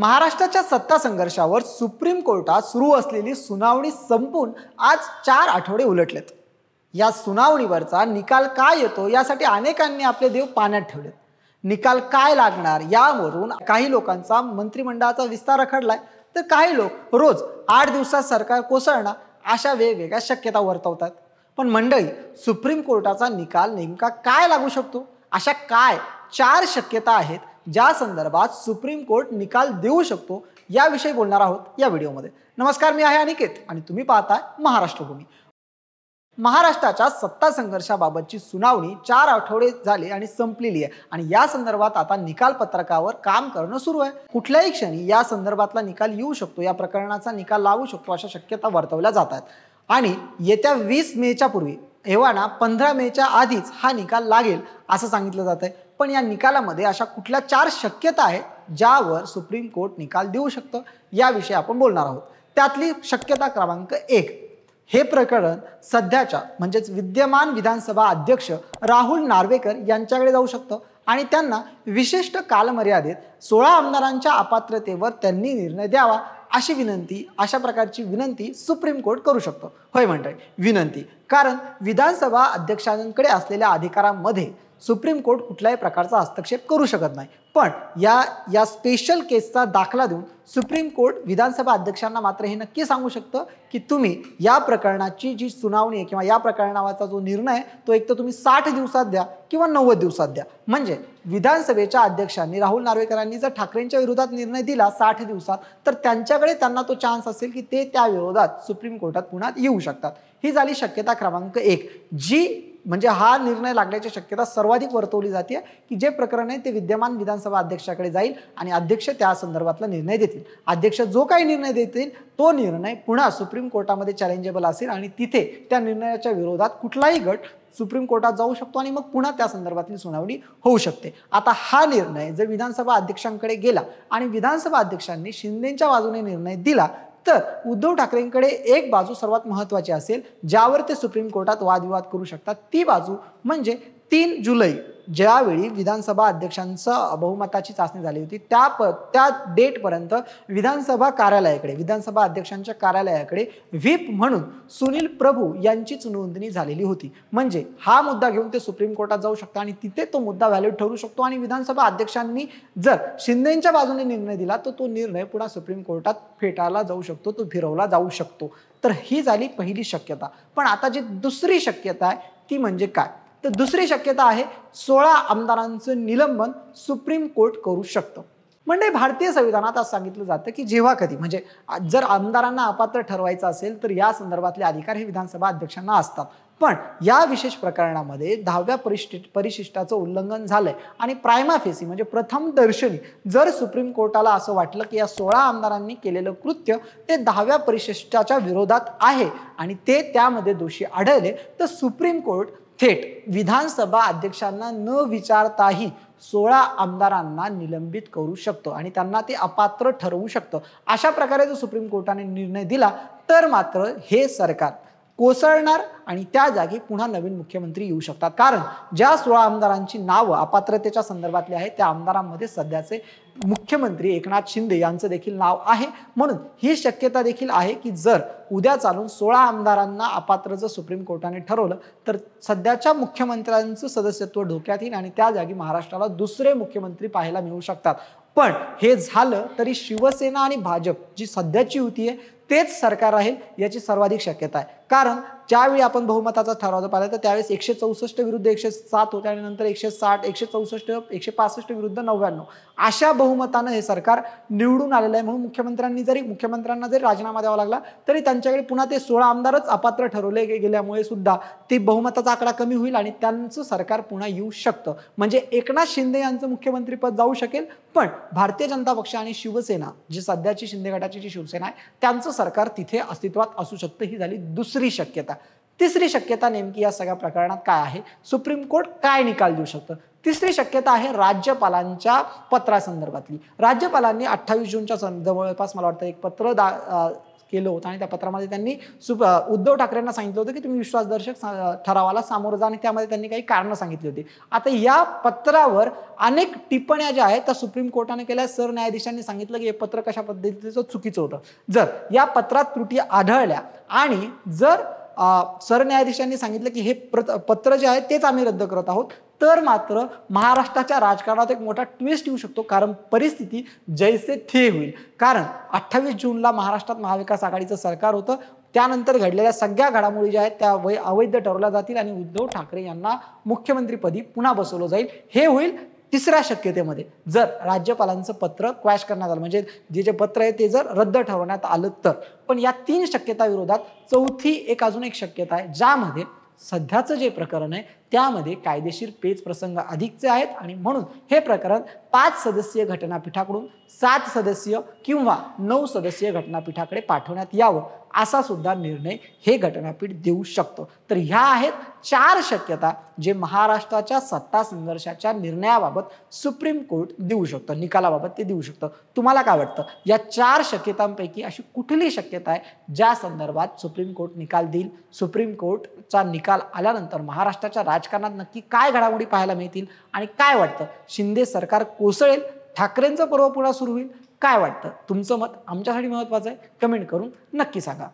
महाराष्ट्राच्या सत्ता संघर्षावर सुप्रीम कोर्टात सुरू असलेली सुनावणी संपून आज चार आठवडे उलटलेत या सुनावणीवरचा निकाल काय येतो यासाठी अनेकांनी आपले देव पाण्यात ठेवले निकाल काय लागणार यावरून काही लोकांचा मंत्रिमंडळाचा विस्तार रखडलाय तर काही लोक रोज आठ दिवसात सरकार कोसळणार अशा वेगवेगळ्या शक्यता वर्तवतात पण मंडळी सुप्रीम कोर्टाचा निकाल नेमका काय लागू शकतो अशा काय चार शक्यता आहेत ज्या संदर्भात सुप्रीम कोर्ट निकाल देऊ शकतो याविषयी बोलणार आहोत या व्हिडिओमध्ये नमस्कार मी आहे अनिकेत आणि तुम्ही पाहताय महाराष्ट्रभूमी महाराष्ट्राच्या सत्ता संघर्षाबाबतची सुनावणी चार आठवडे झाले आणि संपलेली आहे आणि या संदर्भात आता निकाल पत्रकावर काम करणं सुरू आहे कुठल्याही क्षणी या संदर्भातला निकाल येऊ शकतो या प्रकरणाचा निकाल लावू शकतो अशा शक्यता वर्तवल्या जातात आणि येत्या वीस मेच्या पूर्वी एव्हाना पंधरा मेच्या आधीच हा निकाल लागेल असं सांगितलं जात आहे पण या निकालामध्ये अशा कुठल्या चार शक्यता आहेत ज्यावर सुप्रीम कोर्ट निकाल देऊ शकतं याविषयी आपण बोलणार आहोत त्यातली शक्यता क्रमांक एक हे प्रकरण सध्याच्या म्हणजेच विद्यमान विधानसभा अध्यक्ष राहुल नार्वेकर यांच्याकडे जाऊ शकतं आणि त्यांना विशिष्ट कालमर्यादेत सोळा आमदारांच्या अपात्रतेवर त्यांनी निर्णय द्यावा अशी विनंती अशा प्रकारची विनंती सुप्रीम कोर्ट करू शकतो होय म्हणताय विनंती कारण विधानसभा अध्यक्षांकडे असलेल्या अधिकारामध्ये सुप्रीम कोर्ट कुठल्याही प्रकारचा हस्तक्षेप करू शकत नाही पण या या स्पेशल केसचा दाखला देऊन सुप्रीम कोर्ट विधानसभा अध्यक्षांना मात्र हे नक्की सांगू शकतं की तुम्ही या प्रकरणाची जी सुनावणी आहे किंवा या प्रकरणाचा जो निर्णय तो एक तर तुम्ही साठ दिवसात द्या किंवा नव्वद दिवसात द्या म्हणजे विधानसभेच्या अध्यक्षांनी राहुल नार्वेकरांनी जर ठाकरेंच्या विरोधात निर्णय दिला साठ दिवसात तर त्यांच्याकडे त्यांना तो चान्स असेल की ते त्या विरोधात सुप्रीम कोर्टात पुण्यात येऊ शकतात ही झाली शक्यता क्रमांक एक जी म्हणजे हा निर्णय लागण्याची शक्यता सर्वाधिक वर्तवली जाते की जे प्रकरण आहे ते विद्यमान विधानसभा अध्यक्षाकडे जाईल आणि अध्यक्ष त्या संदर्भातला निर्णय देतील अध्यक्ष जो काही निर्णय देतील तो निर्णय पुन्हा सुप्रीम कोर्टामध्ये चॅलेंजेबल असेल आणि तिथे त्या निर्णयाच्या विरोधात कुठलाही गट सुप्रीम कोर्टात जाऊ शकतो आणि मग पुन्हा त्या संदर्भातली सुनावणी होऊ शकते आता हा निर्णय जर विधानसभा अध्यक्षांकडे गेला आणि विधानसभा अध्यक्षांनी शिंदेच्या बाजूने निर्णय दिला तर उद्धव ठाकरेंकडे एक बाजू सर्वात महत्वाची असेल ज्यावर ते सुप्रीम कोर्टात वादविवाद करू शकतात ती बाजू म्हणजे तीन जुलै ज्यावेळी विधानसभा अध्यक्षांचं बहुमताची चाचणी झाली होती त्या प त्या डेटपर्यंत विधानसभा कार्यालयाकडे विधानसभा अध्यक्षांच्या कार्यालयाकडे व्हीप म्हणून सुनील प्रभू यांचीच नोंदणी झालेली होती म्हणजे हा मुद्दा घेऊन ते सुप्रीम कोर्टात जाऊ शकतात आणि तिथे तो मुद्दा व्हॅलिड ठरू शकतो आणि विधानसभा अध्यक्षांनी जर शिंदेच्या बाजूने निर्णय दिला तर तो, तो निर्णय पुन्हा सुप्रीम कोर्टात फेटाळला जाऊ शकतो तो फिरवला जाऊ शकतो तर ही झाली पहिली शक्यता पण आता जी दुसरी शक्यता आहे ती म्हणजे काय तर दुसरी शक्यता आहे सोळा आमदारांचं निलंबन सुप्रीम कोर्ट करू शकतं म्हणजे भारतीय संविधानात आज सांगितलं जातं की जेव्हा कधी म्हणजे जर आमदारांना अपात्र ठरवायचं असेल तर या संदर्भातले अधिकार हे विधानसभा अध्यक्षांना असतात पण या विशेष प्रकरणामध्ये दहाव्या परिशि परिशिष्टाचं उल्लंघन झालंय आणि प्रायमा फेसी म्हणजे प्रथम दर्शनी जर सुप्रीम कोर्टाला असं वाटलं की या सोळा आमदारांनी केलेलं कृत्य ते दहाव्या परिशिष्टाच्या विरोधात आहे आणि ते त्यामध्ये दोषी आढळले तर सुप्रीम कोर्ट थेट विधानसभा अध्यक्षांना न विचारताही सोळा आमदारांना निलंबित करू शकतो आणि त्यांना ते अपात्र ठरवू शकतं अशा प्रकारे जर सुप्रीम कोर्टाने निर्णय दिला तर मात्र हे सरकार कोसळणार आणि त्या जागी पुन्हा नवीन मुख्यमंत्री येऊ शकतात कारण ज्या सोळा आमदारांची नावं अपात्रतेच्या संदर्भातली आहे त्या आमदारांमध्ये सध्याचे मुख्यमंत्री एकनाथ शिंदे यांचं देखील नाव आहे म्हणून ही शक्यता देखील आहे की जर उद्या चालून सोळा आमदारांना अपात्र जर सुप्रीम कोर्टाने ठरवलं तर सध्याच्या मुख्यमंत्र्यांचं सदस्यत्व धोक्यात येईल आणि त्या जागी महाराष्ट्राला दुसरे मुख्यमंत्री पाहायला मिळू शकतात पण हे झालं तरी शिवसेना आणि भाजप जी सध्याची युती आहे तेच सरकार राहील याची सर्वाधिक शक्यता आहे কারণ ज्यावेळी आपण बहुमताचा ठराव जो पाहिला तर त्यावेळेस एकशे चौसष्ट विरुद्ध एकशे सात होते आणि नंतर एकशे साठ एकशे चौसष्ट एकशे पासष्ट विरुद्ध नव्याण्णव अशा बहुमतानं हे सरकार निवडून आलेलं आहे म्हणून मुख्यमंत्र्यांनी जरी मुख्यमंत्र्यांना जरी राजीनामा द्यावा लागला तरी त्यांच्याकडे पुन्हा ते सोळा आमदारच अपात्र ठरवले गेल्यामुळे सुद्धा ते बहुमताचा आकडा कमी होईल आणि त्यांचं सरकार पुन्हा येऊ शकतं म्हणजे एकनाथ शिंदे यांचं मुख्यमंत्रीपद जाऊ शकेल पण भारतीय जनता पक्ष आणि शिवसेना जी सध्याची शिंदे गटाची जी शिवसेना आहे त्यांचं सरकार तिथे अस्तित्वात असू शकतं ही झाली दुसरी शक्यता तिसरी शक्यता नेमकी या सगळ्या प्रकरणात काय आहे सुप्रीम कोर्ट काय निकाल देऊ शकतं तिसरी शक्यता आहे राज्यपालांच्या पत्रासंदर्भातली राज्यपालांनी अठ्ठावीस जूनच्या जवळपास मला वाटतं एक पत्र दा केलं होतं आणि त्या पत्रामध्ये त्यांनी सुप उद्धव ठाकरेंना सांगितलं होतं की तुम्ही विश्वासदर्शक ठरावाला सामोरं जा आणि त्यामध्ये त्यांनी काही कारणं सांगितली होती आता या पत्रावर अनेक टिप्पण्या ज्या आहेत त्या सुप्रीम कोर्टाने केल्या सरन्यायाधीशांनी सांगितलं की हे पत्र कशा पद्धतीचं चुकीचं होतं जर या पत्रात त्रुटी आढळल्या आणि जर सरन्यायाधीशांनी सांगितलं की हे पत्र जे आहे तेच आम्ही रद्द करत आहोत तर मात्र महाराष्ट्राच्या राजकारणात एक मोठा ट्विस्ट येऊ शकतो कारण परिस्थिती जैसे थे होईल कारण अठ्ठावीस जूनला महाराष्ट्रात महाविकास आघाडीचं सरकार होतं त्यानंतर घडलेल्या सगळ्या घडामोडी ज्या आहेत त्या वै अवैध ठरवल्या जातील आणि उद्धव ठाकरे यांना मुख्यमंत्रीपदी पुन्हा बसवलं जाईल हे होईल तिसऱ्या शक्यतेमध्ये जर राज्यपालांचं पत्र क्वॅश करण्यात आलं म्हणजे जे जे पत्र आहे ते जर रद्द ठरवण्यात आलं तर पण या तीन शक्यता विरोधात चौथी एक अजून एक शक्यता आहे ज्यामध्ये सध्याचं जे प्रकरण आहे त्यामध्ये कायदेशीर पेच प्रसंग अधिकचे आहेत आणि म्हणून हे प्रकरण पाच सदस्यीय घटनापीठाकडून सात सदस्यीय किंवा नऊ सदस्यीय घटनापीठाकडे पाठवण्यात यावं असा सुद्धा निर्णय हे घटनापीठ देऊ शकतं तर ह्या आहेत चार शक्यता जे महाराष्ट्राच्या सत्ता संघर्षाच्या निर्णयाबाबत सुप्रीम कोर्ट देऊ शकतं निकालाबाबत ते देऊ शकतं तुम्हाला काय वाटतं या चार शक्यतांपैकी अशी कुठली शक्यता आहे ज्या संदर्भात सुप्रीम कोर्ट निकाल देईल सुप्रीम कोर्टचा निकाल आल्यानंतर महाराष्ट्राच्या राजकारणात नक्की काय घडामोडी पाहायला मिळतील आणि काय वाटतं शिंदे सरकार कोसळेल ठाकरेंचं पर्व पुन्हा सुरू होईल काय वाटतं तुमचं मत आमच्यासाठी महत्त्वाचं आहे कमेंट करून नक्की सांगा